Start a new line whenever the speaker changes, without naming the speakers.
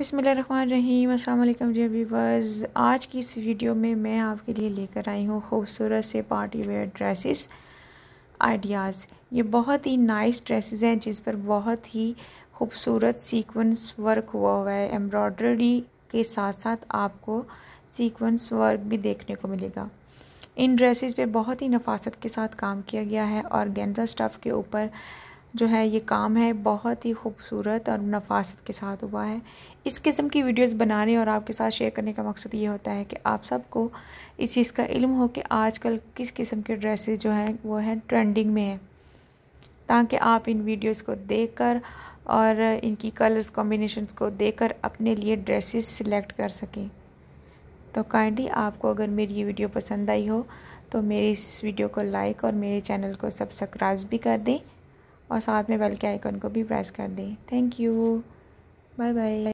बिसमीम अल्लाम जी वीवर्स आज की इस वीडियो में मैं आपके लिए लेकर आई हूँ खूबसूरत से पार्टी वेयर ड्रेसेस आइडियाज़ ये बहुत ही नाइस ड्रेसेस हैं जिस पर बहुत ही खूबसूरत सीक्वेंस वर्क हुआ हुआ है एम्ब्रॉयडरी के साथ साथ आपको सीक्वेंस वर्क भी देखने को मिलेगा इन ड्रेसेस पे बहुत ही नफासत के साथ काम किया गया है और गेंजा स्टफ़ के ऊपर जो है ये काम है बहुत ही खूबसूरत और नफासत के साथ हुआ है इस किस्म की वीडियोस बनाने और आपके साथ शेयर करने का मकसद ये होता है कि आप सबको इस चीज़ का इल्म हो कि आजकल किस किस्म के ड्रेसेस जो हैं वो हैं ट्रेंडिंग में हैं ताकि आप इन वीडियोस को देखकर और इनकी कलर्स कॉम्बिनेशंस को देखकर अपने लिए ड्रेसेस सिलेक्ट कर सकें तो काइंडली आपको अगर मेरी ये वीडियो पसंद आई हो तो मेरे इस वीडियो को लाइक और मेरे चैनल को सब्सक्राइब भी कर दें और साथ में बेल के आइकन को भी प्रेस कर दें
थैंक यू बाय
बाय